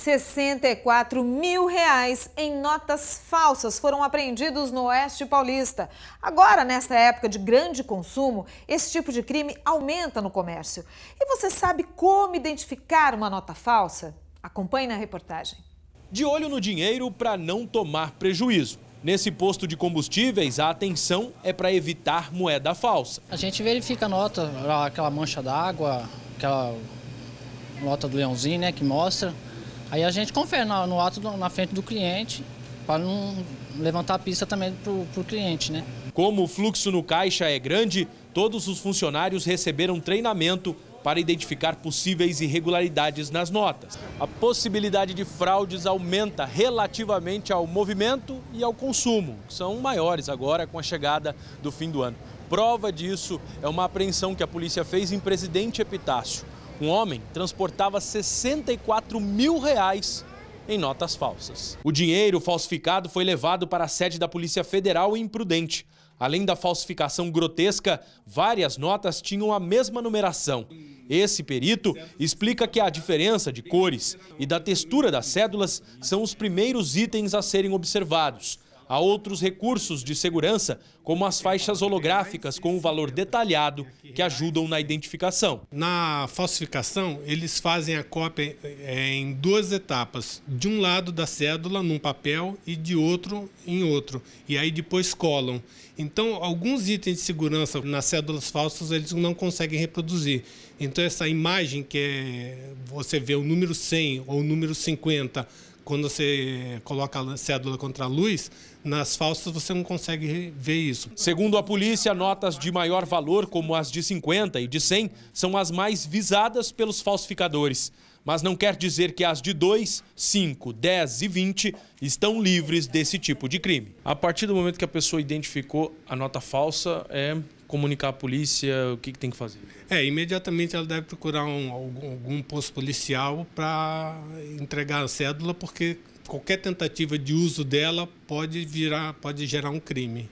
64 mil reais em notas falsas foram apreendidos no Oeste Paulista. Agora, nesta época de grande consumo, esse tipo de crime aumenta no comércio. E você sabe como identificar uma nota falsa? Acompanhe na reportagem. De olho no dinheiro para não tomar prejuízo. Nesse posto de combustíveis, a atenção é para evitar moeda falsa. A gente verifica a nota, aquela mancha d'água, aquela nota do leãozinho, né, que mostra. Aí a gente confere no, no ato, do, na frente do cliente, para não levantar a pista também para o cliente, né? Como o fluxo no caixa é grande, todos os funcionários receberam treinamento para identificar possíveis irregularidades nas notas. A possibilidade de fraudes aumenta relativamente ao movimento e ao consumo, que são maiores agora com a chegada do fim do ano. Prova disso é uma apreensão que a polícia fez em Presidente Epitácio. Um homem transportava 64 mil reais em notas falsas. O dinheiro falsificado foi levado para a sede da Polícia Federal em Prudente. Além da falsificação grotesca, várias notas tinham a mesma numeração. Esse perito explica que a diferença de cores e da textura das cédulas são os primeiros itens a serem observados a outros recursos de segurança, como as faixas holográficas com o valor detalhado que ajudam na identificação. Na falsificação, eles fazem a cópia é, em duas etapas: de um lado da cédula num papel e de outro em outro, e aí depois colam. Então, alguns itens de segurança nas cédulas falsas eles não conseguem reproduzir. Então, essa imagem que é, você vê o número 100 ou o número 50 quando você coloca a cédula contra a luz, nas falsas você não consegue ver isso. Segundo a polícia, notas de maior valor, como as de 50 e de 100, são as mais visadas pelos falsificadores. Mas não quer dizer que as de 2, 5, 10 e 20 estão livres desse tipo de crime. A partir do momento que a pessoa identificou a nota falsa, é comunicar a polícia? O que, que tem que fazer? É, imediatamente ela deve procurar um, algum, algum posto policial para entregar a cédula, porque qualquer tentativa de uso dela pode virar, pode gerar um crime.